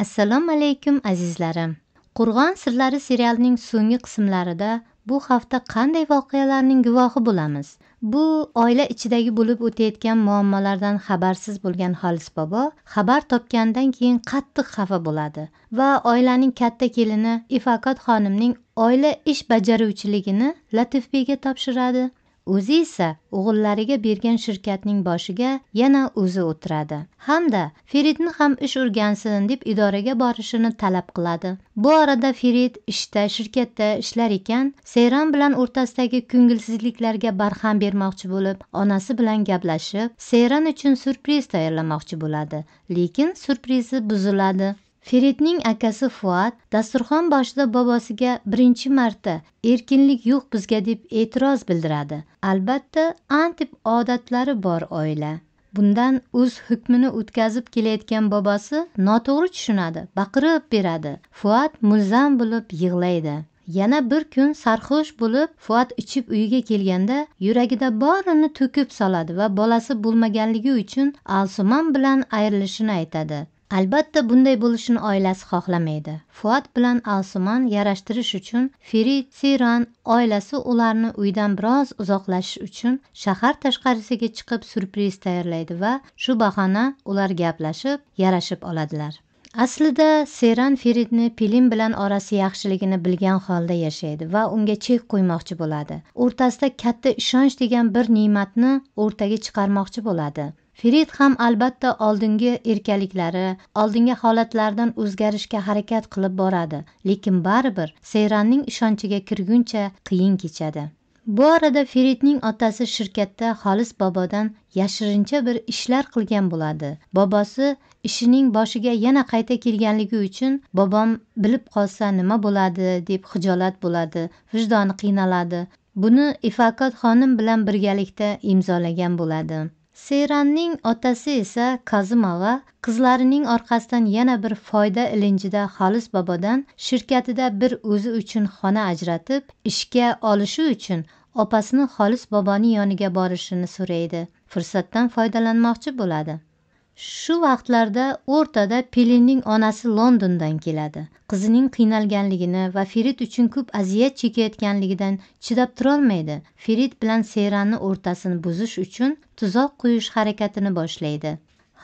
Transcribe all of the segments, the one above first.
assalomu alaykum azizlarim qurg'on sirlari serialining so'nggi qismlarida bu hafta qanday voqealarning guvohi bo'lamiz bu oila ichidagi bo'lib o'tayotgan muammolardan xabarsiz bo'lgan xolis bobo xabar topgandan keyin qattiq xafa bo'ladi va oilaning katta kelini ifakat xonimning oila ish bajaruvchiligini latifbeyga topshiradi o'zi esa o'g'illariga bergan shirkatning boshiga yana o'zi o'tiradi hamda feridni ham ish o'rgansin deb idoraga borishini talab qiladi bu orada ferid ishda shirkatda ishlar ekan seyran bilan o'rtasidagi ko'ngilsizliklarga barham bermoqchi bo'lib onasi bilan gaplashib seyran uchun syurpriz tayyorlamoqchi bo'ladi lekin syurprizi buziladi feridning akasi fuat dasturxon boshida bobosiga birinchi marta erkinlik yo'q bizga deb e'tiroz bildiradi albatta antib odatlari bor oila bundan o'z hukmini o'tkazib kelayotgan bobosi noto'g'ri tushunadi baqirib beradi fuat mulzam bo'lib yig'laydi yana bir kun sarxush bo'lib fuat ichib uyiga kelganda yuragida borini to'kib soladi va bolasi bo'lmaganligi uchun alsimon bilan ayrilishini aytadi albatta bunday bo'lishini oilasi xohlamaydi fuat bilan alsumon yarashtirish uchun siran oilasi ularni uydan biroz uzoqlashish uchun shahar tashqarisiga chiqib syurpriz tayyorlaydi va shu bahona ular gaplashib yarashib oladilar aslida seran feridni pelin bilan orasi yaxshiligini bilgan holda yashaydi va unga chek qo'ymoqchi bo'ladi o'rtasida katta ishonch degan bir ne'matni o'rtaga chiqarmoqchi bo'ladi Firid ham albatta oldingi erkaliklari, oldingi holatlardan o'zgarishga harakat qilib boradi, lekin baribir Seyranning ishonchiga kirguncha qiyin kechadi. Bu orada Feridning otasi shirkatda Xolis bobodan yashirincha bir ishlar qilgan bo'ladi. Bobosi ishining boshiga yana qayta kelganligi uchun bobom bilib qolsa nima bo'ladi deb xijolat bo'ladi, vijdoni qiynaladi. Buni Ifakat xonim bilan birgalikda imzolagan bo'ladi. Seranning otasi esa Kazumava qizlarining orqasidan yana bir foyda ilinjida xolis bobodan shirkatida bir o'zi uchun xona ajratib ishga olishi uchun opasini xolis boboning yoniga borishini so'raydi. Fursatdan foydalanmoqchi bo'ladi. shu vaqtlarda o'rtada pelinning onasi londondan keladi qizining qiynalganligini va ferit uchun ko'p aziyat chekayotganligidan chidab turolmaydi ferit bilan seyranni o'rtasini buzish uchun tuzoq qo'yish harakatini boshlaydi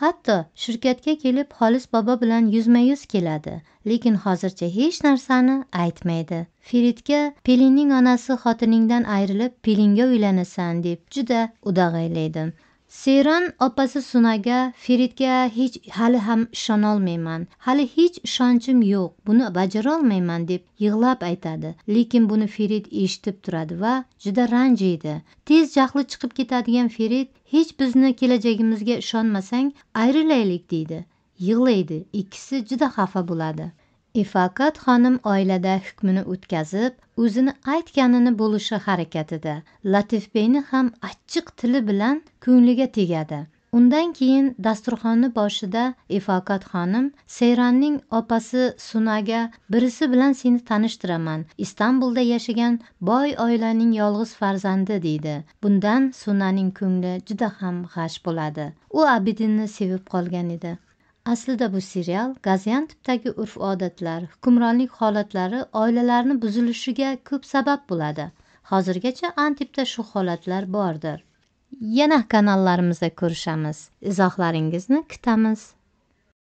hatto shirkatga kelib xolis bobo bilan yuzma yuz keladi lekin hozircha hech narsani aytmaydi feritga pelinning onasi xotiningdan ayrilib pelinga uylanasan deb juda udag'aylaydi seran opasi sunaga hech hali ham ishonolmayman hali hech ishonchim yo'q buni bajarolmayman deb yig'lab aytadi lekin buni ferid eshitib turadi va juda ranjiydi tez jahli chiqib ketadigan ferid hech bizni kelajagimizga ishonmasang ayrilaylik deydi yig'laydi ikkisi juda xafa bo'ladi ifokat xonim oilada hukmini o'tkazib o'zini aytganini bo'lishi harakatida latifbeyni ham achchiq tili bilan ko'ngliga tegadi undan keyin dasturxonni boshida ifokat xonim seyranning opasi sunaga birisi bilan seni tanishtiraman istanbulda yashagan boy oilaning yolg'iz farzandi deydi bundan sunaning ko'ngli juda ham g'ash bo'ladi u abidinni sevib qolgan edi aslida bu serial gozyantepdagi urf odatlar hukmronlik holatlari oilalarni buzilishiga ko'p sabab bo'ladi hozirgacha antibda shu holatlar bordir yana kanallarimizda ko'rishamiz izohlaringizni kutamiz